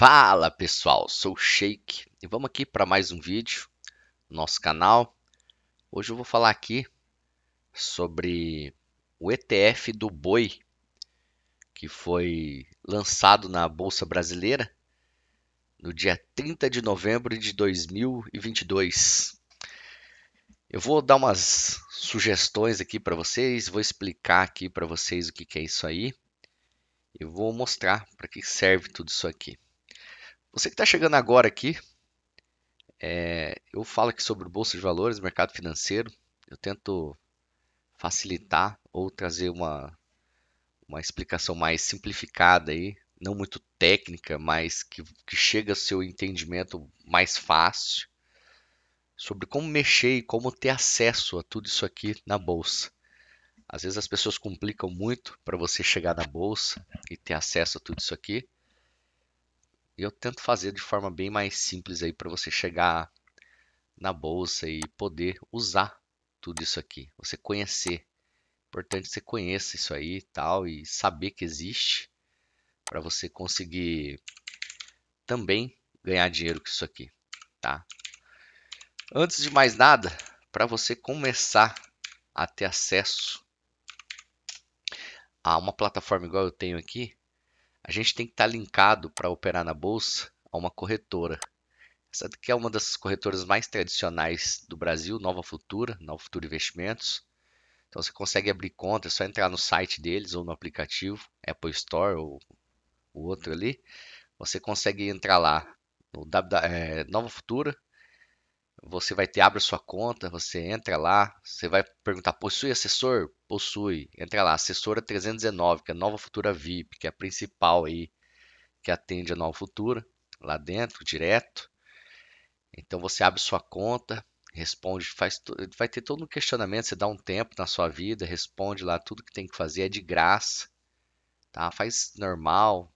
Fala pessoal, sou o Shake e vamos aqui para mais um vídeo no nosso canal. Hoje eu vou falar aqui sobre o ETF do boi que foi lançado na Bolsa Brasileira no dia 30 de novembro de 2022. Eu vou dar umas sugestões aqui para vocês, vou explicar aqui para vocês o que, que é isso aí. Eu vou mostrar para que serve tudo isso aqui. Você que está chegando agora aqui, é, eu falo aqui sobre bolsa de valores, mercado financeiro. Eu tento facilitar ou trazer uma, uma explicação mais simplificada aí, não muito técnica, mas que, que chega ao seu entendimento mais fácil sobre como mexer e como ter acesso a tudo isso aqui na bolsa. Às vezes as pessoas complicam muito para você chegar na bolsa e ter acesso a tudo isso aqui e eu tento fazer de forma bem mais simples aí para você chegar na bolsa e poder usar tudo isso aqui. Você conhecer. Importante que você conheça isso aí e tal e saber que existe para você conseguir também ganhar dinheiro com isso aqui, tá? Antes de mais nada, para você começar a ter acesso a uma plataforma igual eu tenho aqui, a gente tem que estar tá linkado para operar na bolsa a uma corretora. Essa daqui é uma das corretoras mais tradicionais do Brasil, Nova Futura, Nova Futura Investimentos. Então você consegue abrir conta, é só entrar no site deles ou no aplicativo, Apple Store ou o outro ali. Você consegue entrar lá no é, Nova Futura, você vai ter, abre sua conta, você entra lá, você vai perguntar, possui assessor? Possui. Entra lá, assessora 319, é que é a Nova Futura VIP, que é a principal aí, que atende a Nova Futura, lá dentro, direto. Então você abre sua conta, responde, faz, vai ter todo um questionamento, você dá um tempo na sua vida, responde lá tudo que tem que fazer, é de graça, tá? Faz normal,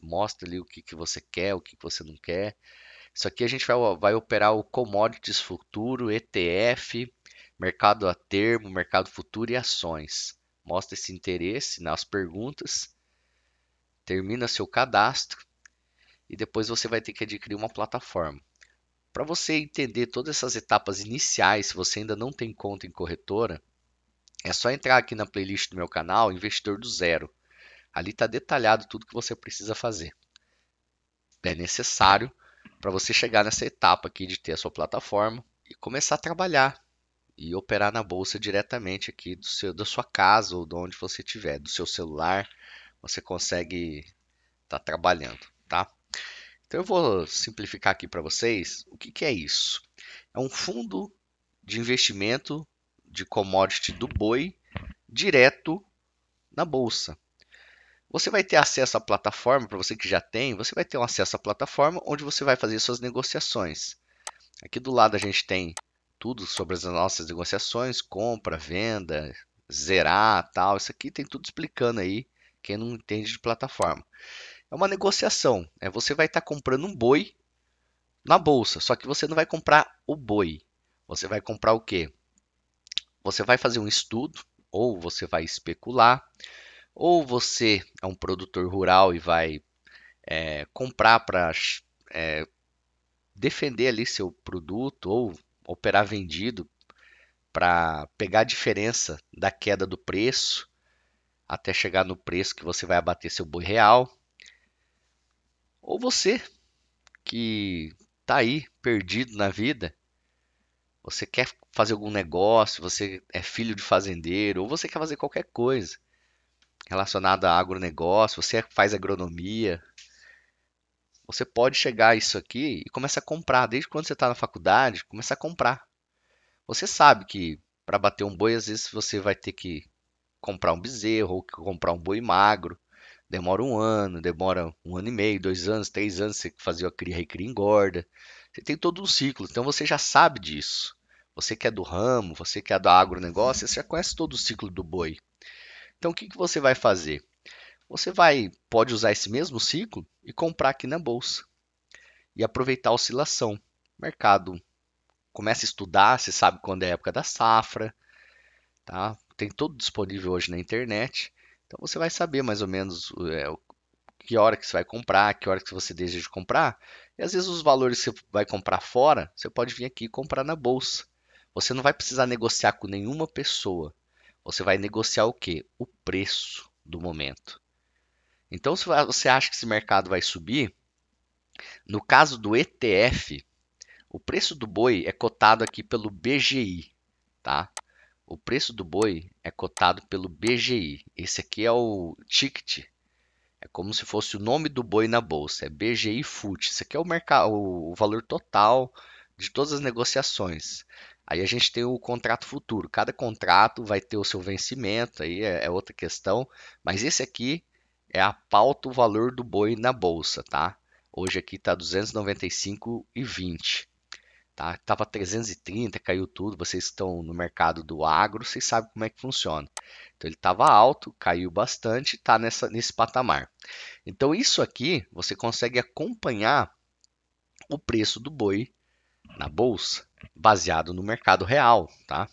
mostra ali o que, que você quer, o que, que você não quer. Isso aqui a gente vai, vai operar o commodities futuro, ETF, mercado a termo, mercado futuro e ações. Mostra esse interesse nas perguntas, termina seu cadastro e depois você vai ter que adquirir uma plataforma. Para você entender todas essas etapas iniciais, se você ainda não tem conta em corretora, é só entrar aqui na playlist do meu canal, Investidor do Zero. Ali está detalhado tudo que você precisa fazer. É necessário para você chegar nessa etapa aqui de ter a sua plataforma e começar a trabalhar e operar na bolsa diretamente aqui do seu, da sua casa ou de onde você estiver, do seu celular, você consegue estar tá trabalhando, tá? Então eu vou simplificar aqui para vocês o que, que é isso. É um fundo de investimento de commodity do boi direto na bolsa. Você vai ter acesso à plataforma, para você que já tem, você vai ter um acesso à plataforma onde você vai fazer suas negociações. Aqui do lado a gente tem tudo sobre as nossas negociações, compra, venda, zerar, tal. Isso aqui tem tudo explicando aí quem não entende de plataforma. É uma negociação, é você vai estar tá comprando um boi na bolsa, só que você não vai comprar o boi. Você vai comprar o quê? Você vai fazer um estudo ou você vai especular ou você é um produtor rural e vai é, comprar para é, defender ali seu produto ou operar vendido para pegar a diferença da queda do preço até chegar no preço que você vai abater seu boi real. Ou você que tá aí perdido na vida, você quer fazer algum negócio, você é filho de fazendeiro, ou você quer fazer qualquer coisa relacionado a agronegócio, você faz agronomia, você pode chegar a isso aqui e começar a comprar. Desde quando você está na faculdade, começa a comprar. Você sabe que para bater um boi, às vezes você vai ter que comprar um bezerro ou comprar um boi magro. Demora um ano, demora um ano e meio, dois anos, três anos, você fazer a cria e cria engorda. Você tem todo um ciclo, então você já sabe disso. Você que é do ramo, você que é do agronegócio, você já conhece todo o ciclo do boi. Então o que, que você vai fazer? Você vai pode usar esse mesmo ciclo e comprar aqui na bolsa e aproveitar a oscilação. mercado começa a estudar, você sabe quando é a época da safra, tá? Tem tudo disponível hoje na internet. Então você vai saber mais ou menos é, que hora que você vai comprar, que hora que você deseja comprar. E às vezes os valores que você vai comprar fora, você pode vir aqui e comprar na bolsa. Você não vai precisar negociar com nenhuma pessoa. Você vai negociar o quê? O preço do momento. Então, se você acha que esse mercado vai subir, no caso do ETF, o preço do boi é cotado aqui pelo BGI, tá? O preço do boi é cotado pelo BGI. Esse aqui é o ticket. É como se fosse o nome do boi na bolsa, é BGI FUT. Esse aqui é o mercado, o valor total de todas as negociações. Aí a gente tem o contrato futuro. Cada contrato vai ter o seu vencimento, aí é, é, outra questão. Mas esse aqui é a pauta o valor do boi na bolsa, tá? Hoje aqui está 295,20. Tá? Tava 330, caiu tudo. Vocês que estão no mercado do agro, vocês sabem como é que funciona. Então ele estava alto, caiu bastante, está nesse patamar. Então isso aqui você consegue acompanhar o preço do boi na bolsa, baseado no mercado real, tá?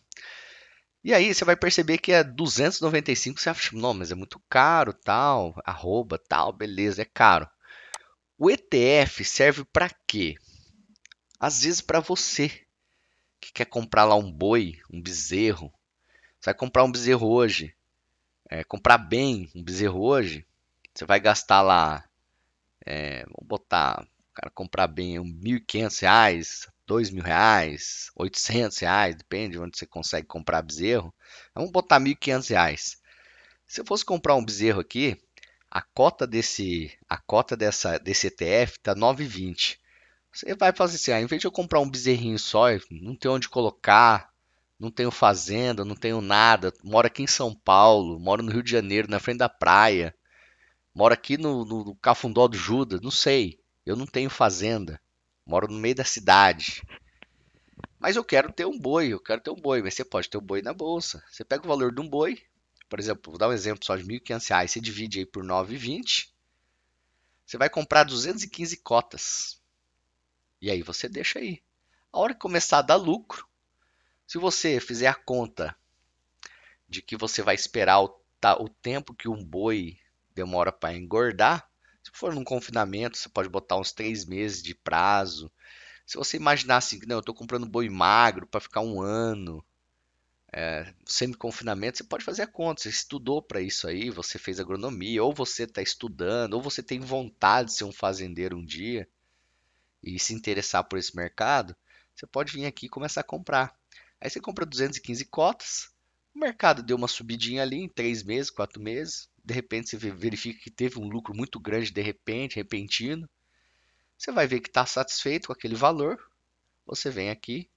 E aí você vai perceber que é 295, você acha, não, mas é muito caro, tal, arroba, tal, beleza, é caro. O ETF serve para quê? Às vezes para você que quer comprar lá um boi, um bezerro. Você vai comprar um bezerro hoje, é, comprar bem um bezerro hoje, você vai gastar lá, é, vamos botar, cara comprar bem R$ 1.500, dois mil reais, oitocentos reais, depende de onde você consegue comprar bezerro. Vamos botar mil e quinhentos reais. Se eu fosse comprar um bezerro aqui, a cota desse, a cota dessa, desse ETF tá 9,20. Você vai fazer assim, ah, em vez de eu comprar um bezerrinho só, não tenho onde colocar, não tenho fazenda, não tenho nada, moro aqui em São Paulo, moro no Rio de Janeiro, na frente da praia, moro aqui no, no, no Cafundó do Judas, não sei, eu não tenho fazenda moro no meio da cidade. Mas eu quero ter um boi, eu quero ter um boi. Mas você pode ter um boi na bolsa. Você pega o valor de um boi, por exemplo, vou dar um exemplo só de R$ 1.500, você divide aí por 9,20, você vai comprar 215 cotas. E aí você deixa aí. A hora que começar a dar lucro, se você fizer a conta de que você vai esperar o, tá, o tempo que um boi demora para engordar, se for num confinamento, você pode botar uns três meses de prazo. Se você imaginar assim, não, eu estou comprando boi magro para ficar um ano, é, semi-confinamento, você pode fazer a conta. Você estudou para isso aí, você fez agronomia, ou você está estudando, ou você tem vontade de ser um fazendeiro um dia e se interessar por esse mercado, você pode vir aqui e começar a comprar. Aí você compra 215 cotas, o mercado deu uma subidinha ali em três meses, quatro meses, de repente você verifica que teve um lucro muito grande de repente, repentino, você vai ver que está satisfeito com aquele valor, você vem aqui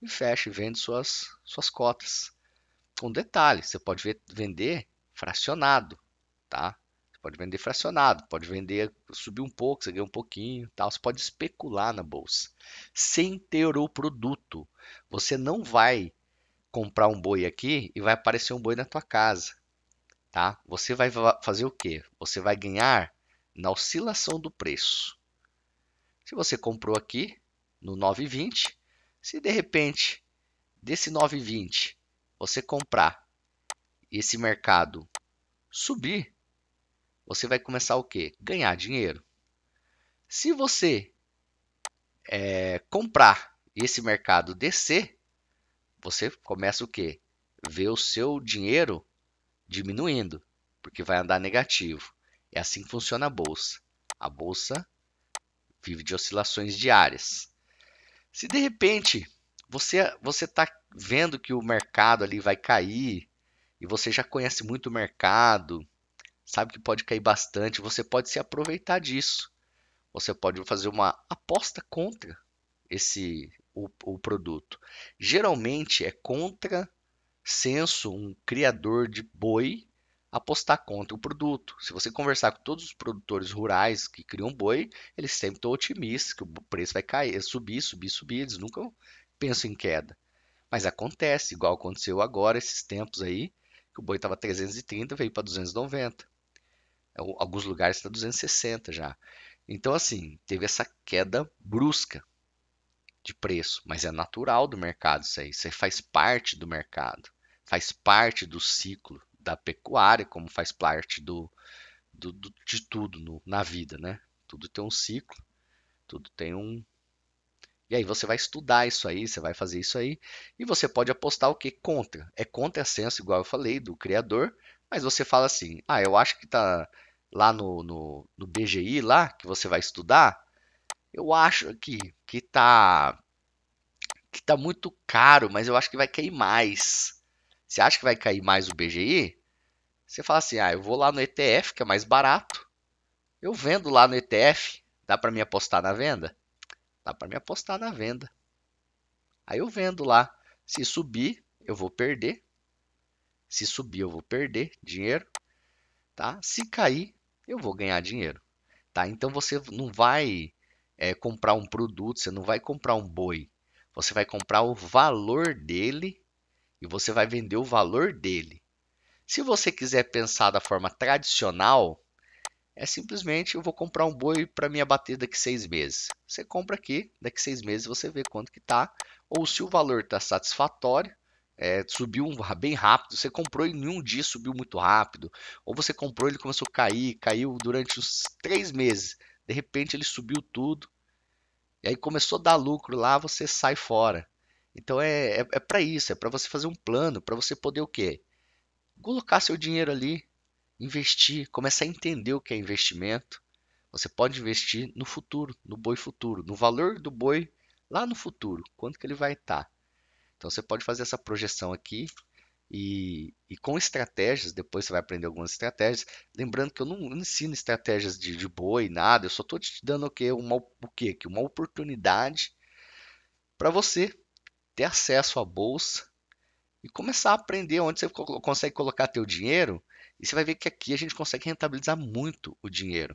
e fecha e vende suas, suas cotas. Com detalhe, você pode ver, vender fracionado, tá? Você pode vender fracionado, pode vender, subir um pouco, você ganha um pouquinho, tal. Você pode especular na bolsa, sem ter o produto. Você não vai comprar um boi aqui e vai aparecer um boi na tua casa tá? Você vai fazer o quê? Você vai ganhar na oscilação do preço. Se você comprou aqui no 9,20, se de repente desse 9,20 você comprar e esse mercado subir, você vai começar o quê? Ganhar dinheiro. Se você é, comprar e esse mercado descer, você começa o quê? Ver o seu dinheiro diminuindo, porque vai andar negativo. É assim que funciona a bolsa. A bolsa vive de oscilações diárias. Se de repente você você está vendo que o mercado ali vai cair e você já conhece muito o mercado, sabe que pode cair bastante, você pode se aproveitar disso. Você pode fazer uma aposta contra esse o, o produto. Geralmente é contra senso um criador de boi apostar contra o produto. Se você conversar com todos os produtores rurais que criam boi, eles sempre estão otimistas que o preço vai cair, subir, subir, subir. Eles nunca pensam em queda. Mas acontece, igual aconteceu agora, esses tempos aí, que o boi estava 330 veio para 290. Alguns lugares está 260 já. Então, assim, teve essa queda brusca de preço, mas é natural do mercado isso aí. Isso aí faz parte do mercado, faz parte do ciclo da pecuária, como faz parte do, do, do de tudo no, na vida, né? Tudo tem um ciclo, tudo tem um. E aí você vai estudar isso aí, você vai fazer isso aí, e você pode apostar o que contra. É contra senso, igual eu falei, do criador, mas você fala assim, ah, eu acho que tá lá no, no, no BGI lá, que você vai estudar, eu acho aqui que tá que tá muito caro, mas eu acho que vai cair mais. Você acha que vai cair mais o BGI? Você fala assim: "Ah, eu vou lá no ETF, que é mais barato. Eu vendo lá no ETF, dá para me apostar na venda?" Dá para me apostar na venda. Aí eu vendo lá. Se subir, eu vou perder. Se subir, eu vou perder dinheiro, tá? Se cair, eu vou ganhar dinheiro, tá? Então você não vai é, comprar um produto, você não vai comprar um boi. Você vai comprar o valor dele e você vai vender o valor dele. Se você quiser pensar da forma tradicional, é simplesmente eu vou comprar um boi para minha bater daqui seis meses. Você compra aqui, daqui seis meses você vê quanto que está. ou se o valor está satisfatório, é, subiu bem rápido, você comprou em um dia subiu muito rápido, ou você comprou e ele começou a cair, caiu durante os três meses, de repente ele subiu tudo, e aí começou a dar lucro lá, você sai fora. Então é, é, é para isso, é para você fazer um plano, para você poder o quê? Colocar seu dinheiro ali, investir, começar a entender o que é investimento. Você pode investir no futuro, no boi futuro, no valor do boi lá no futuro, quanto que ele vai estar. Tá. Então você pode fazer essa projeção aqui e, e, com estratégias, depois você vai aprender algumas estratégias. Lembrando que eu não, não ensino estratégias de, de boi, nada, eu só estou te dando o quê? Uma, o quê? Uma oportunidade para você ter acesso à bolsa e começar a aprender onde você consegue colocar teu dinheiro. E você vai ver que aqui a gente consegue rentabilizar muito o dinheiro.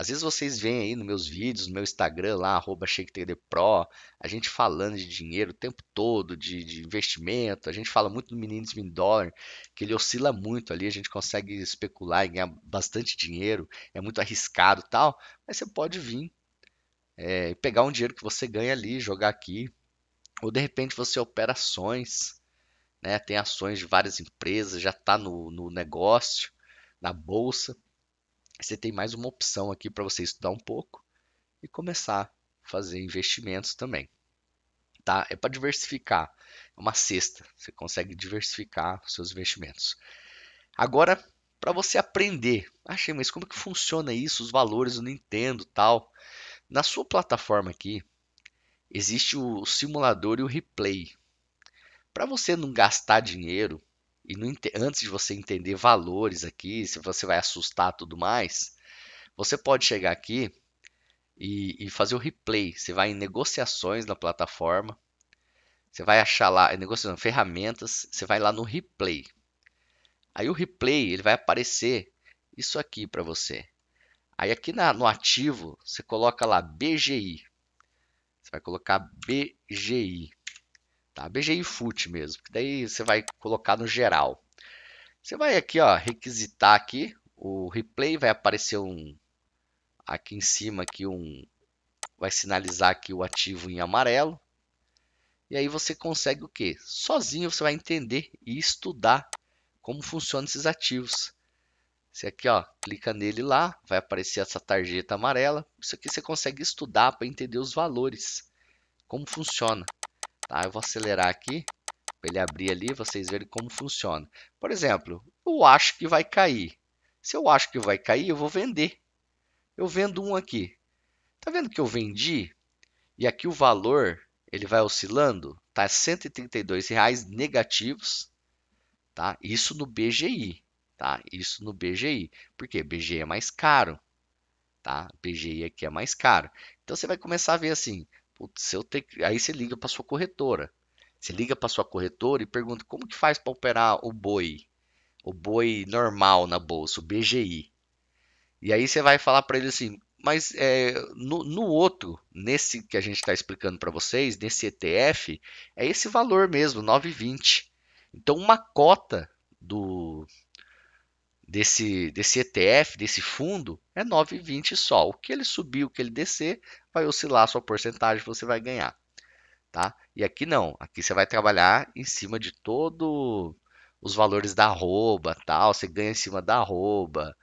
Às vezes vocês veem aí nos meus vídeos, no meu Instagram lá, arroba Pro, a gente falando de dinheiro o tempo todo, de, de investimento, a gente fala muito do menino Smindor, que ele oscila muito ali, a gente consegue especular e ganhar bastante dinheiro, é muito arriscado tal, mas você pode vir é, pegar um dinheiro que você ganha ali, jogar aqui, ou de repente você opera ações, né? tem ações de várias empresas, já está no, no negócio, na bolsa, você tem mais uma opção aqui para você estudar um pouco e começar a fazer investimentos também. Tá? É para diversificar, é uma cesta, você consegue diversificar seus investimentos. Agora, para você aprender, achei, mas como que funciona isso, os valores do Nintendo tal? Na sua plataforma aqui, existe o simulador e o replay. Para você não gastar dinheiro, e antes de você entender valores aqui, se você vai assustar tudo mais, você pode chegar aqui e, e fazer o replay. Você vai em negociações na plataforma, você vai achar lá, é negociação, ferramentas, você vai lá no replay. Aí o replay ele vai aparecer isso aqui para você. Aí aqui na, no ativo, você coloca lá BGI. Você vai colocar BGI. Tá? BGI Foot mesmo, que daí você vai colocar no geral. Você vai aqui, ó, requisitar aqui o replay, vai aparecer um aqui em cima aqui um vai sinalizar aqui o ativo em amarelo. E aí você consegue o quê? Sozinho você vai entender e estudar como funcionam esses ativos. Você aqui, ó, clica nele lá, vai aparecer essa tarjeta amarela. Isso aqui você consegue estudar para entender os valores, como funciona. Tá? Eu vou acelerar aqui para ele abrir ali vocês verem como funciona. Por exemplo, eu acho que vai cair. Se eu acho que vai cair, eu vou vender. Eu vendo um aqui. Tá vendo que eu vendi? E aqui o valor ele vai oscilando, tá? R$ reais negativos, tá? Isso no BGI, tá? Isso no BGI, porque BGI é mais caro, tá? BGI aqui é mais caro. Então você vai começar a ver assim, Putz, eu tenho que... Aí você liga para sua corretora. Você liga para sua corretora e pergunta como que faz para operar o boi, o boi normal na bolsa, o BGI. E aí você vai falar para ele assim, mas é, no, no, outro, nesse que a gente está explicando para vocês, nesse ETF, é esse valor mesmo, 9,20. Então uma cota do desse, desse ETF, desse fundo, é 9,20 só. O que ele subir, o que ele descer, vai oscilar a sua porcentagem, você vai ganhar. Tá? E aqui não, aqui você vai trabalhar em cima de todo os valores da arroba, tal, você ganha em cima da arroba.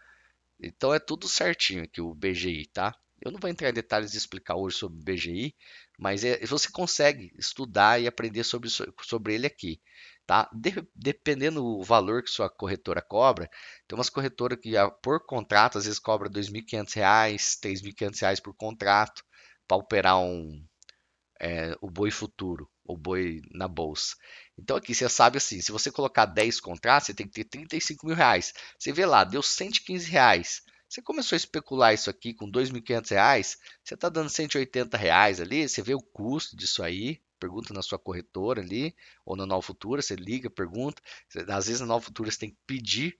Então é tudo certinho aqui o BGI, tá? Eu não vou entrar em detalhes e explicar hoje sobre o BGI, mas é, você consegue estudar e aprender sobre, sobre ele aqui. Tá? De, dependendo do valor que sua corretora cobra, tem umas corretoras que ah, por contrato às vezes cobra R$ 2.500, R$ 3.500 por contrato para operar um, é, o boi futuro, o boi na bolsa. Então aqui você sabe assim, se você colocar 10 contratos, você tem que ter 35 mil reais. Você vê lá, deu 115 reais. Você começou a especular isso aqui com 2.500 reais, você está dando 180 reais ali, você vê o custo disso aí, pergunta na sua corretora ali, ou na Nova Futura, você liga, pergunta. Às vezes na Nova Futura você tem que pedir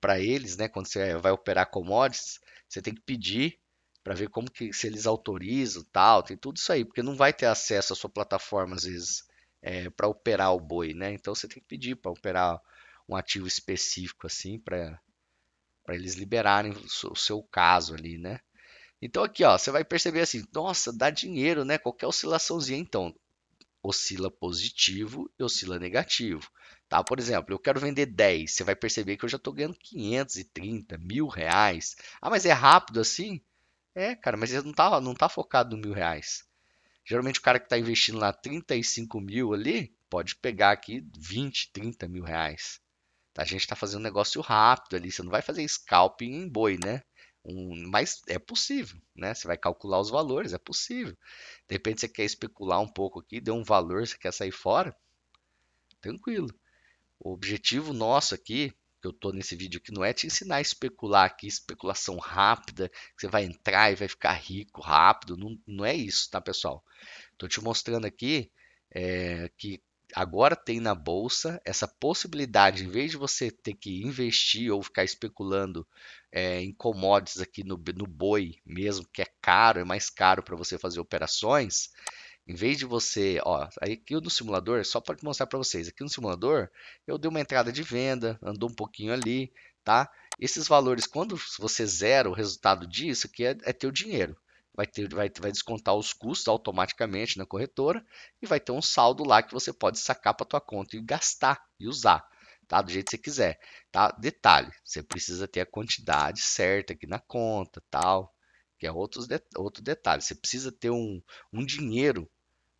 para eles, né? Quando você eh, vai operar commodities, você tem que pedir para ver como que se eles autorizam, tal, tem tudo isso aí, porque não vai ter acesso à sua plataforma às vezes é, para operar o boi, né? Então você tem que pedir para operar um ativo específico assim para para eles liberarem o seu caso ali, né? Então aqui, ó, você vai perceber assim, nossa, dá dinheiro, né? Qualquer oscilaçãozinha, então, oscila positivo e oscila negativo. Tá? Por exemplo, eu quero vender 10, você vai perceber que eu já estou ganhando 530, mil reais. Ah, mas é rápido assim? É, cara, mas ele não tá, não tá focado no mil reais. Geralmente o cara que está investindo lá 35 mil ali, pode pegar aqui 20, 30 mil reais. Tá? A gente está fazendo um negócio rápido ali, você não vai fazer scalping em boi, né? Um, mas é possível, né? Você vai calcular os valores, é possível. De repente você quer especular um pouco aqui, deu um valor, você quer sair fora, tranquilo. O objetivo nosso aqui, que eu tô nesse vídeo aqui, não é te ensinar a especular aqui, especulação rápida, que você vai entrar e vai ficar rico rápido, não, não é isso, tá pessoal? Tô te mostrando aqui é, que agora tem na bolsa essa possibilidade, em vez de você ter que investir ou ficar especulando é, em commodities aqui no, no boi mesmo, que é caro, é mais caro para você fazer operações, em vez de você, ó, aqui no simulador, só para mostrar para vocês, aqui no simulador eu dei uma entrada de venda, andou um pouquinho ali, tá? Esses valores, quando você zera o resultado disso, que é, é teu dinheiro vai, ter, vai, vai descontar os custos automaticamente na corretora e vai ter um saldo lá que você pode sacar para tua conta e gastar e usar, tá? Do jeito que você quiser, tá? Detalhe, você precisa ter a quantidade certa aqui na conta, tal, que é outros de, outro detalhe. Você precisa ter um, um dinheiro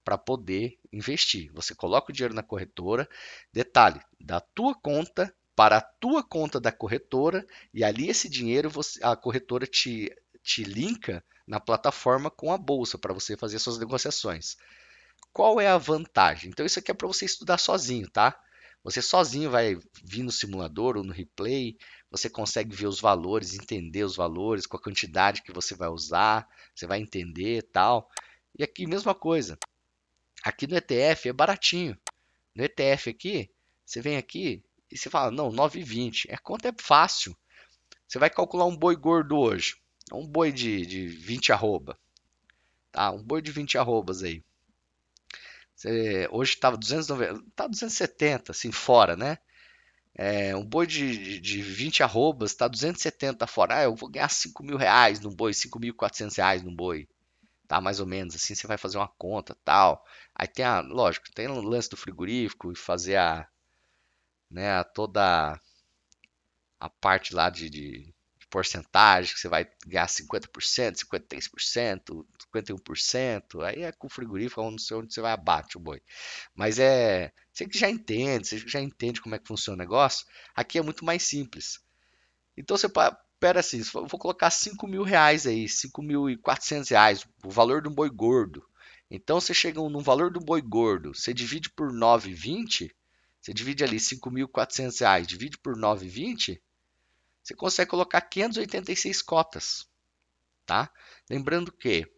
para poder investir. Você coloca o dinheiro na corretora, detalhe, da tua conta para a tua conta da corretora e ali esse dinheiro você, a corretora te, te linka na plataforma com a bolsa para você fazer suas negociações. Qual é a vantagem? Então isso aqui é para você estudar sozinho, tá? Você sozinho vai vir no simulador ou no replay, você consegue ver os valores, entender os valores, com a quantidade que você vai usar, você vai entender tal. E aqui mesma coisa. Aqui no ETF é baratinho. No ETF aqui, você vem aqui e você fala, não, 9,20. É quanto? é fácil. Você vai calcular um boi gordo hoje. É um boi de, de 20 arroba. Tá, um boi de 20 arrobas aí. Você, hoje estava 290, tá 270, assim, fora, né? É, um boi de, de, de 20 arrobas está 270 fora. Ah, eu vou ganhar 5 mil reais num boi, 5.400 reais num boi. Tá, mais ou menos assim, você vai fazer uma conta tal. Aí tem a, lógico, tem o lance do frigorífico e fazer a, né, a toda a parte lá de, de porcentagem, que você vai ganhar 50%, 53%, 51%, aí é com o frigorífico, é não sei onde você vai abate o boi. Mas é, você que já entende, você que já entende como é que funciona o negócio, aqui é muito mais simples. Então você pera assim, vou colocar 5 mil reais aí, 5.400 reais, o valor de um boi gordo. Então você chega num valor do boi gordo, você divide por 9,20, você divide ali 5.400 reais, divide por 9,20, você consegue colocar 586 cotas, tá? Lembrando que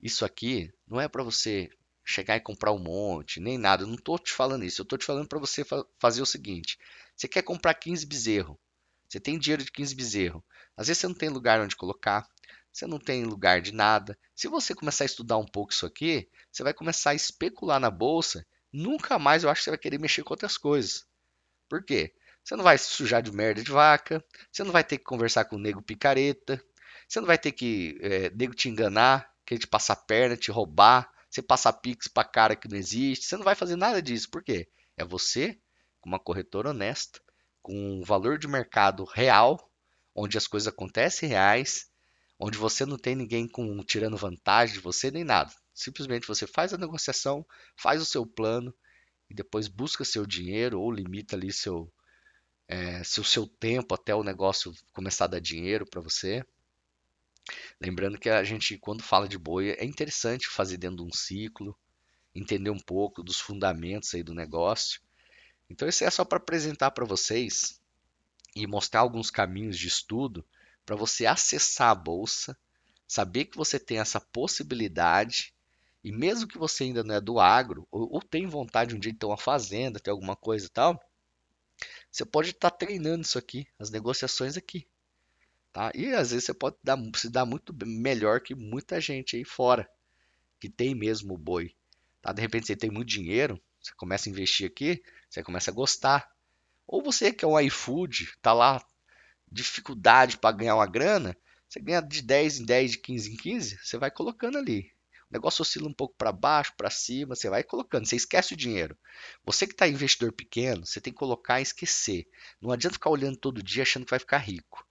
isso aqui não é para você chegar e comprar um monte, nem nada. Eu não estou te falando isso. Eu estou te falando para você fa fazer o seguinte. Você quer comprar 15 bezerro. Você tem dinheiro de 15 bezerro. Às vezes você não tem lugar onde colocar. Você não tem lugar de nada. Se você começar a estudar um pouco isso aqui, você vai começar a especular na bolsa. Nunca mais eu acho que você vai querer mexer com outras coisas. Por quê? Você não vai se sujar de merda de vaca. Você não vai ter que conversar com o nego picareta. Você não vai ter que é, nego te enganar, querer te passar perna, te roubar. Você passar pix pra cara que não existe. Você não vai fazer nada disso. Por quê? É você, com uma corretora honesta, com um valor de mercado real, onde as coisas acontecem reais, onde você não tem ninguém com, tirando vantagem de você nem nada. Simplesmente você faz a negociação, faz o seu plano e depois busca seu dinheiro ou limita ali seu, é, se o seu tempo até o negócio começar a dar dinheiro para você. Lembrando que a gente, quando fala de boia é interessante fazer dentro de um ciclo, entender um pouco dos fundamentos aí do negócio. Então, isso é só para apresentar para vocês e mostrar alguns caminhos de estudo para você acessar a bolsa, saber que você tem essa possibilidade e mesmo que você ainda não é do agro ou, ou tem vontade um dia de ter uma fazenda, ter alguma coisa e tal, você pode estar tá treinando isso aqui, as negociações aqui. Tá? E às vezes você pode dar, se dar muito melhor que muita gente aí fora, que tem mesmo o boi. Tá? De repente você tem muito dinheiro, você começa a investir aqui, você começa a gostar. Ou você que é um iFood, tá lá, dificuldade para ganhar uma grana, você ganha de 10 em 10, de 15 em 15, você vai colocando ali negócio oscila um pouco para baixo, para cima, você vai colocando, você esquece o dinheiro. Você que está investidor pequeno, você tem que colocar e esquecer. Não adianta ficar olhando todo dia achando que vai ficar rico.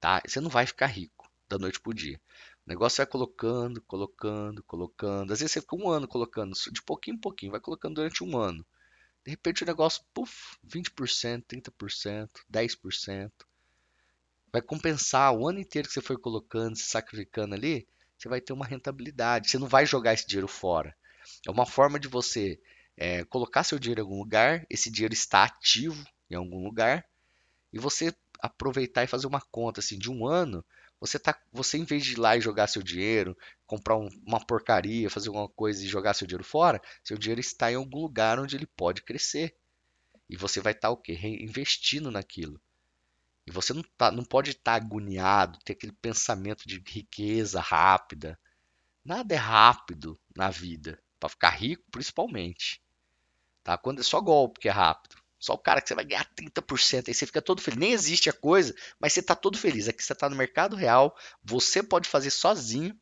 Tá? Você não vai ficar rico da noite para o dia. O negócio vai colocando, colocando, colocando. Às vezes você fica um ano colocando, de pouquinho em pouquinho, vai colocando durante um ano. De repente o negócio, puf, 20%, 30%, 10%. Vai compensar o ano inteiro que você foi colocando, se sacrificando ali, você vai ter uma rentabilidade. Você não vai jogar esse dinheiro fora. É uma forma de você é, colocar seu dinheiro em algum lugar, esse dinheiro está ativo em algum lugar, e você aproveitar e fazer uma conta assim de um ano. Você, tá, você em vez de ir lá e jogar seu dinheiro, comprar um, uma porcaria, fazer alguma coisa e jogar seu dinheiro fora, seu dinheiro está em algum lugar onde ele pode crescer. E você vai estar tá, o quê? Reinvestindo naquilo. E você não, tá, não pode estar tá agoniado, ter aquele pensamento de riqueza rápida. Nada é rápido na vida, para ficar rico principalmente. Tá? Quando é só golpe que é rápido. Só o cara que você vai ganhar 30%, aí você fica todo feliz. Nem existe a coisa, mas você está todo feliz. Aqui você está no mercado real, você pode fazer sozinho,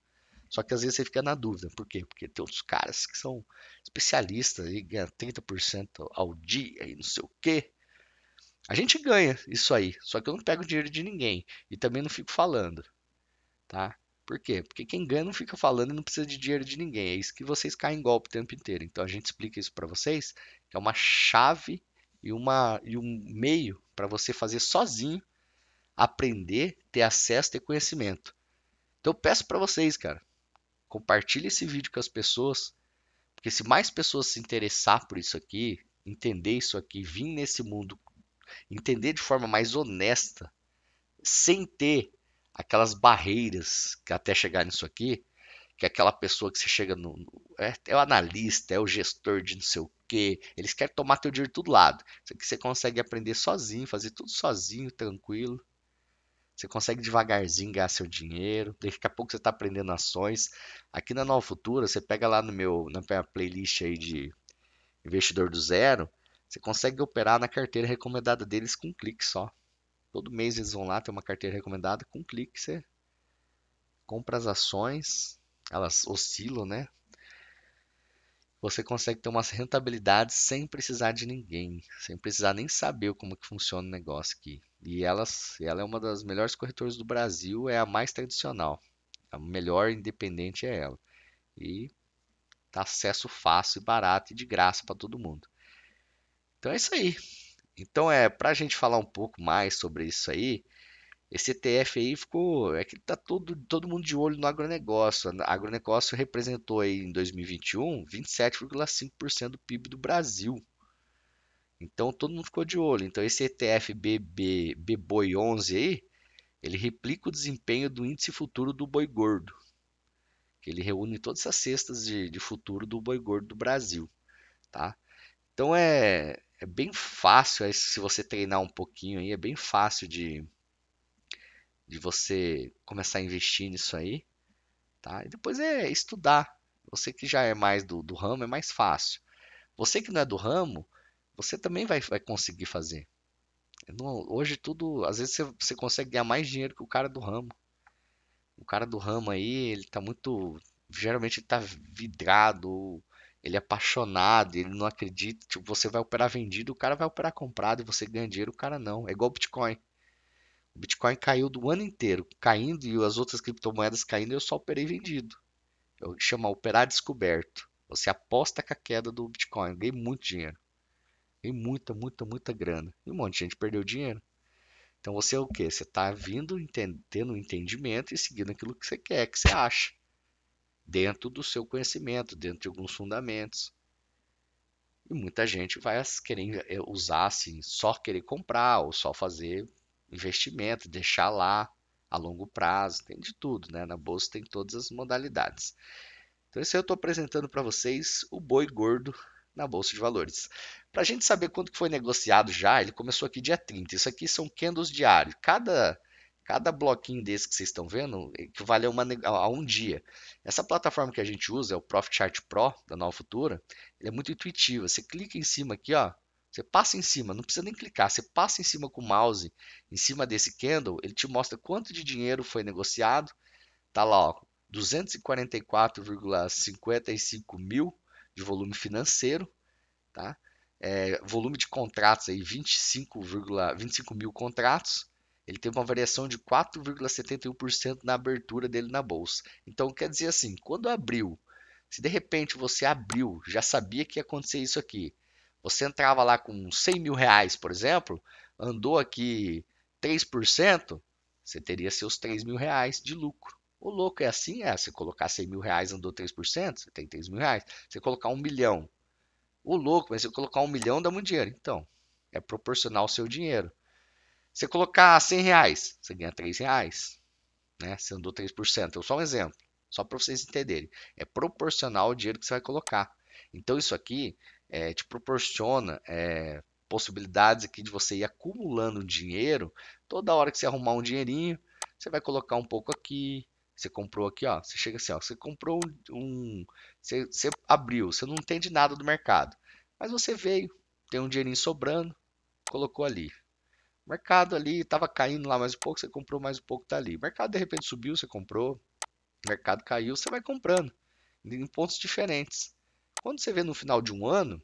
só que às vezes você fica na dúvida. Por quê? Porque tem outros caras que são especialistas e ganham 30% ao dia e não sei o quê. A gente ganha isso aí, só que eu não pego dinheiro de ninguém e também não fico falando, tá? Por quê? Porque quem ganha não fica falando e não precisa de dinheiro de ninguém. É isso que vocês caem em golpe o tempo inteiro. Então a gente explica isso para vocês, que é uma chave e, uma, e um meio para você fazer sozinho, aprender, ter acesso, ter conhecimento. Então eu peço para vocês, cara, compartilhe esse vídeo com as pessoas, porque se mais pessoas se interessar por isso aqui, entender isso aqui, vir nesse mundo entender de forma mais honesta, sem ter aquelas barreiras que até chegar nisso aqui, que é aquela pessoa que você chega no. É, é o analista, é o gestor de não sei o quê. Eles querem tomar teu dinheiro de todo lado. Isso aqui você consegue aprender sozinho, fazer tudo sozinho, tranquilo. Você consegue devagarzinho ganhar seu dinheiro. Daqui a pouco você está aprendendo ações. Aqui na Nova Futura, você pega lá no meu, na minha playlist aí de Investidor do Zero. Você consegue operar na carteira recomendada deles com um clique só. Todo mês eles vão lá, tem uma carteira recomendada, com um clique você compra as ações, elas oscilam, né? Você consegue ter uma rentabilidade sem precisar de ninguém, sem precisar nem saber como que funciona o negócio aqui. E elas, ela é uma das melhores corretoras do Brasil, é a mais tradicional. A melhor independente é ela. E tá acesso fácil e barato e de graça para todo mundo. Então é isso aí. Então é para a gente falar um pouco mais sobre isso aí. Esse ETF aí ficou, é que tá todo, todo mundo de olho no agronegócio. O agronegócio representou aí em 2021 27,5% do PIB do Brasil. Então todo mundo ficou de olho. Então esse ETF BB, BBOI 11 aí, ele replica o desempenho do índice futuro do boi gordo. Que ele reúne todas as cestas de, de futuro do boi gordo do Brasil, tá? Então é é bem fácil, se você treinar um pouquinho aí, é bem fácil de, de você começar a investir nisso aí, tá? E depois é estudar. Você que já é mais do, do ramo, é mais fácil. Você que não é do ramo, você também vai, vai conseguir fazer. Não, hoje tudo, às vezes você, você consegue ganhar mais dinheiro que o cara do ramo. O cara do ramo aí, ele tá muito, geralmente ele tá vidrado, ele é apaixonado, ele não acredita. Tipo, você vai operar vendido, o cara vai operar comprado e você ganha dinheiro, o cara não. É igual o Bitcoin. O Bitcoin caiu do ano inteiro, caindo e as outras criptomoedas caindo, eu só operei vendido. Eu chamo chama operar descoberto. Você aposta com a queda do Bitcoin. Eu ganhei muito dinheiro. Ganhei muita, muita, muita grana. E um monte de gente perdeu dinheiro. Então você é o que? Você está vindo, tendo um entendimento e seguindo aquilo que você quer, que você acha dentro do seu conhecimento, dentro de alguns fundamentos. E muita gente vai querer eh, usar assim, só querer comprar ou só fazer investimento, deixar lá a longo prazo, tem de tudo, né? Na bolsa tem todas as modalidades. Então, esse eu estou apresentando para vocês o boi gordo na Bolsa de Valores. Para a gente saber quanto que foi negociado já, ele começou aqui dia 30. Isso aqui são candles diários. Cada Cada bloquinho desse que vocês estão vendo equivale é, a, uma, a um dia. Essa plataforma que a gente usa é o Profit Chart Pro da Nova Futura. Ele é muito intuitiva. Você clica em cima aqui, ó. Você passa em cima, não precisa nem clicar, você passa em cima com o mouse, em cima desse candle, ele te mostra quanto de dinheiro foi negociado. Tá lá, ó, 244,55 mil de volume financeiro, tá? É, volume de contratos aí 25,25 25 mil contratos ele teve uma variação de 4,71% na abertura dele na bolsa. Então quer dizer assim, quando abriu, se de repente você abriu, já sabia que ia acontecer isso aqui, você entrava lá com 100 mil reais, por exemplo, andou aqui 3%, você teria seus 3 mil reais de lucro. O louco é assim, é, você colocar 100 mil reais, andou 3%, você tem 3 mil reais. Você colocar um milhão, o louco, mas se eu colocar um milhão, dá muito dinheiro. Então, é proporcional ao seu dinheiro. Você colocar 100 reais, você ganha 3 reais, né? Você andou 3%. Eu só um exemplo, só para vocês entenderem. É proporcional ao dinheiro que você vai colocar. Então, isso aqui é, te proporciona é, possibilidades aqui de você ir acumulando dinheiro. Toda hora que você arrumar um dinheirinho, você vai colocar um pouco aqui. Você comprou aqui, ó. Você chega assim, ó. Você comprou um. um você, você abriu, você não entende nada do mercado. Mas você veio, tem um dinheirinho sobrando, colocou ali mercado ali estava caindo lá mais um pouco, você comprou mais um pouco, tá ali. mercado de repente subiu, você comprou. mercado caiu, você vai comprando em pontos diferentes. Quando você vê no final de um ano,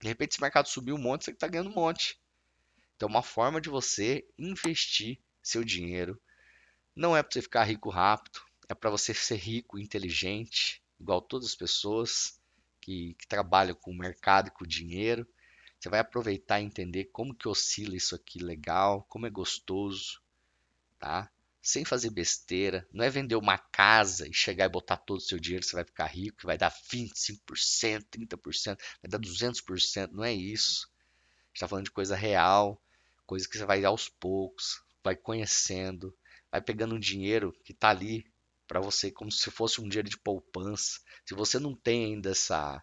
de repente esse mercado subiu um monte, você está ganhando um monte. Então, uma forma de você investir seu dinheiro não é para você ficar rico rápido, é para você ser rico, inteligente, igual todas as pessoas que, que trabalham com o mercado e com o dinheiro. Você vai aproveitar e entender como que oscila isso aqui legal, como é gostoso, tá? Sem fazer besteira, não é vender uma casa e chegar e botar todo o seu dinheiro, você vai ficar rico, que vai dar 25%, 30%, vai dar 200%, não é isso. Está falando de coisa real, coisa que você vai aos poucos, vai conhecendo, vai pegando um dinheiro que está ali para você como se fosse um dinheiro de poupança. Se você não tem ainda essa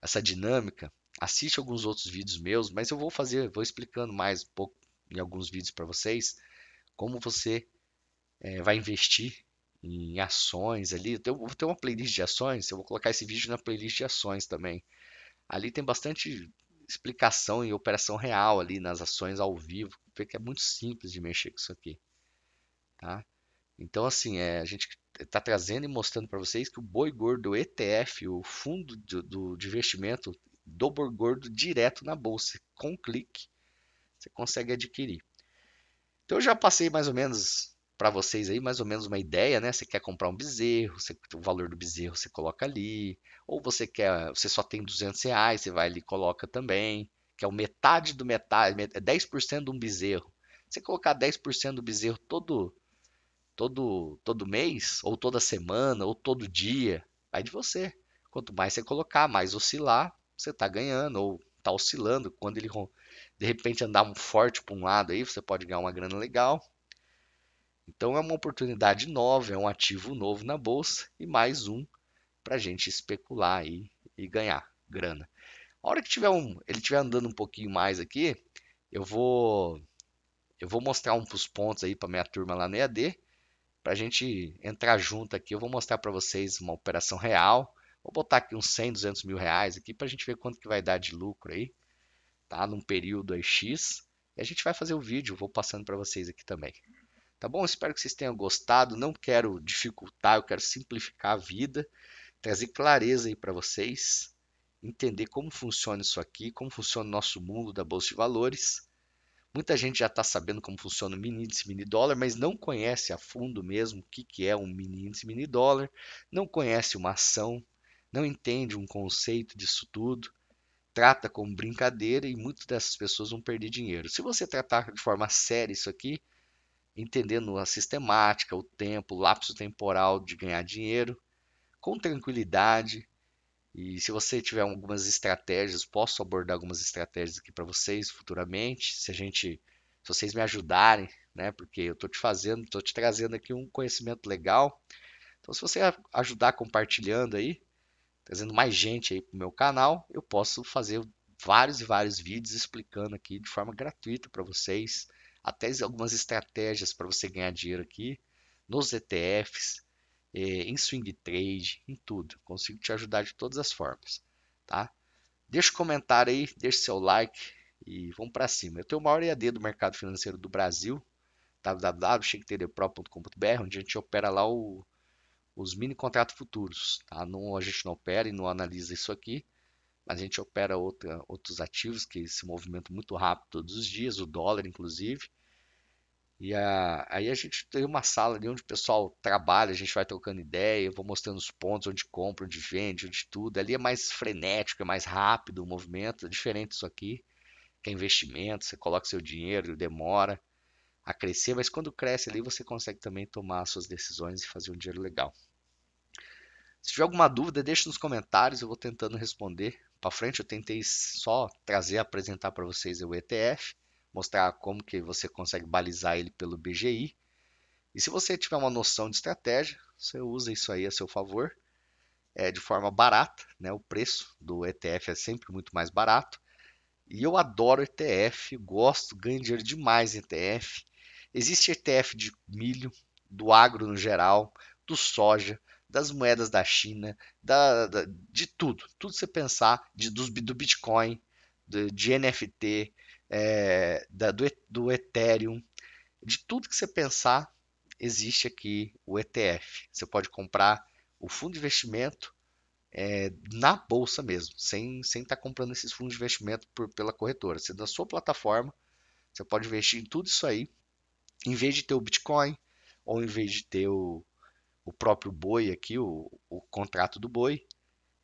essa dinâmica, assiste alguns outros vídeos meus, mas eu vou fazer, vou explicando mais um pouco em alguns vídeos para vocês como você é, vai investir em ações ali. Eu vou ter uma playlist de ações, eu vou colocar esse vídeo na playlist de ações também. Ali tem bastante explicação e operação real ali nas ações ao vivo, porque é muito simples de mexer com isso aqui, tá? Então assim, é, a gente está trazendo e mostrando para vocês que o boi gordo ETF, o fundo do, do, de investimento do gordo direto na bolsa. Com um clique, você consegue adquirir. Então, eu já passei mais ou menos para vocês aí, mais ou menos uma ideia, né? Você quer comprar um bezerro, você, o valor do bezerro você coloca ali. Ou você quer, você só tem 200 reais, você vai ali e coloca também. Que é o metade do metade, 10% é de um bezerro. Você colocar 10% do bezerro todo todo, todo mês, ou toda semana, ou todo dia, vai de você. Quanto mais você colocar, mais oscilar, você está ganhando ou está oscilando. Quando ele de repente andar um forte para um lado aí, você pode ganhar uma grana legal. Então é uma oportunidade nova, é um ativo novo na bolsa e mais um para a gente especular aí e ganhar grana. A hora que tiver um, ele estiver andando um pouquinho mais aqui, eu vou eu vou mostrar uns pontos aí para minha turma lá no EAD, para a gente entrar junto aqui. Eu vou mostrar para vocês uma operação real Vou botar aqui uns 100, 200 mil reais aqui para a gente ver quanto que vai dar de lucro aí, tá? Num período aí X. E a gente vai fazer o vídeo, vou passando para vocês aqui também. Tá bom? Espero que vocês tenham gostado. Não quero dificultar, eu quero simplificar a vida, trazer clareza aí para vocês, entender como funciona isso aqui, como funciona o nosso mundo da bolsa de valores. Muita gente já está sabendo como funciona o mini índice mini dólar, mas não conhece a fundo mesmo o que, que é um mini índice mini dólar, não conhece uma ação, não entende um conceito disso tudo, trata como brincadeira e muitas dessas pessoas vão perder dinheiro. Se você tratar de forma séria isso aqui, entendendo a sistemática, o tempo, o lapso temporal de ganhar dinheiro, com tranquilidade, e se você tiver algumas estratégias, posso abordar algumas estratégias aqui para vocês futuramente, se a gente, se vocês me ajudarem, né? Porque eu estou te fazendo, estou te trazendo aqui um conhecimento legal. Então, se você ajudar compartilhando aí, trazendo mais gente aí para o meu canal, eu posso fazer vários e vários vídeos explicando aqui de forma gratuita para vocês, até algumas estratégias para você ganhar dinheiro aqui nos ETFs, é, em swing trade, em tudo. Consigo te ajudar de todas as formas, tá? Deixa o um comentário aí, deixa seu like e vamos para cima. Eu tenho o maior EAD do mercado financeiro do Brasil, www.chegtdpro.com.br, onde a gente opera lá o os mini contratos futuros. Tá? Não, a gente não opera e não analisa isso aqui, mas a gente opera outra, outros ativos que se movimentam muito rápido todos os dias, o dólar inclusive. E a, aí a gente tem uma sala ali onde o pessoal trabalha, a gente vai trocando ideia, eu vou mostrando os pontos onde compra, onde vende, onde tudo. Ali é mais frenético, é mais rápido o movimento, é diferente isso aqui, que é investimento, você coloca seu dinheiro, demora a crescer, mas quando cresce ali você consegue também tomar suas decisões e fazer um dinheiro legal. Se tiver alguma dúvida, deixe nos comentários, eu vou tentando responder para frente. Eu tentei só trazer, apresentar para vocês o ETF, mostrar como que você consegue balizar ele pelo BGI. E se você tiver uma noção de estratégia, você usa isso aí a seu favor, é de forma barata, né? O preço do ETF é sempre muito mais barato. E eu adoro ETF, gosto, ganho dinheiro demais em ETF. Existe ETF de milho, do agro no geral, do soja, das moedas da China, da, da de tudo. Tudo você pensar, de, do Bitcoin, de, de NFT, é, da, do, do Ethereum, de tudo que você pensar, existe aqui o ETF. Você pode comprar o fundo de investimento é, na bolsa mesmo, sem estar sem tá comprando esses fundos de investimento por, pela corretora. Você, da sua plataforma, você pode investir em tudo isso aí, em vez de ter o Bitcoin, ou em vez de ter o, o próprio boi aqui, o, o contrato do boi,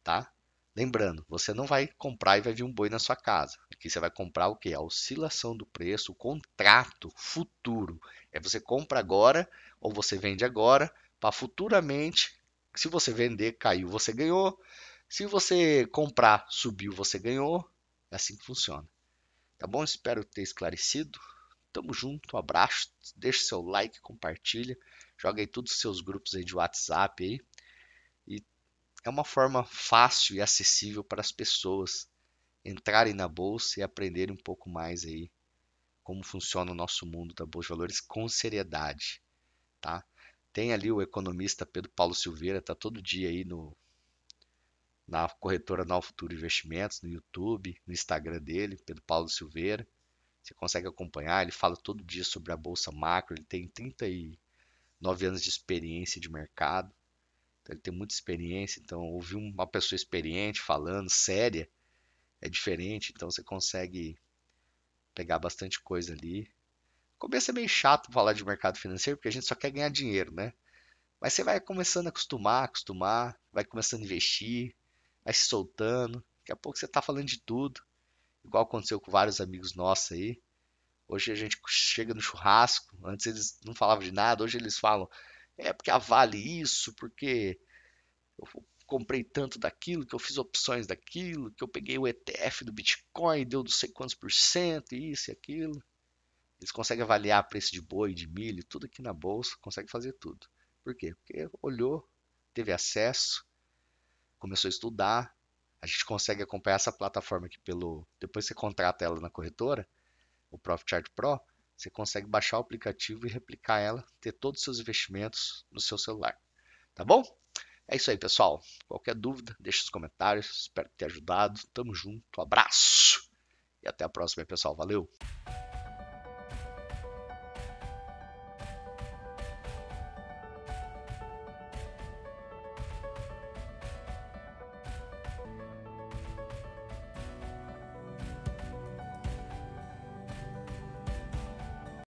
tá? Lembrando, você não vai comprar e vai vir um boi na sua casa. Aqui você vai comprar o que? A oscilação do preço, o contrato futuro. É você compra agora ou você vende agora para futuramente, se você vender, caiu, você ganhou. Se você comprar, subiu, você ganhou. É assim que funciona. Tá bom? Espero ter esclarecido. Tamo junto, um abraço, deixa seu like, compartilha, joga aí todos os seus grupos aí de WhatsApp aí. E é uma forma fácil e acessível para as pessoas entrarem na bolsa e aprenderem um pouco mais aí como funciona o nosso mundo da bolsa de valores com seriedade, tá? Tem ali o economista Pedro Paulo Silveira, tá todo dia aí no na corretora Nova Futuro Investimentos, no YouTube, no Instagram dele, Pedro Paulo Silveira. Você consegue acompanhar, ele fala todo dia sobre a bolsa macro, ele tem 39 anos de experiência de mercado. Então ele tem muita experiência, então ouvir uma pessoa experiente falando, séria, é diferente, então você consegue pegar bastante coisa ali. Começa é meio chato falar de mercado financeiro, porque a gente só quer ganhar dinheiro, né? Mas você vai começando a acostumar, acostumar, vai começando a investir, vai se soltando, daqui a pouco você está falando de tudo igual aconteceu com vários amigos nossos aí. Hoje a gente chega no churrasco, antes eles não falavam de nada, hoje eles falam, é porque avale isso, porque eu comprei tanto daquilo, que eu fiz opções daquilo, que eu peguei o ETF do Bitcoin, deu não sei quantos por cento, isso e aquilo. Eles conseguem avaliar preço de boi, de milho, tudo aqui na bolsa, conseguem fazer tudo. Por quê? Porque olhou, teve acesso, começou a estudar, a gente consegue acompanhar essa plataforma aqui pelo. Depois você contrata ela na corretora, o Profit Chart Pro, você consegue baixar o aplicativo e replicar ela, ter todos os seus investimentos no seu celular. Tá bom? É isso aí, pessoal. Qualquer dúvida, deixa os comentários. Espero ter ajudado. Tamo junto. Abraço. E até a próxima, pessoal. Valeu.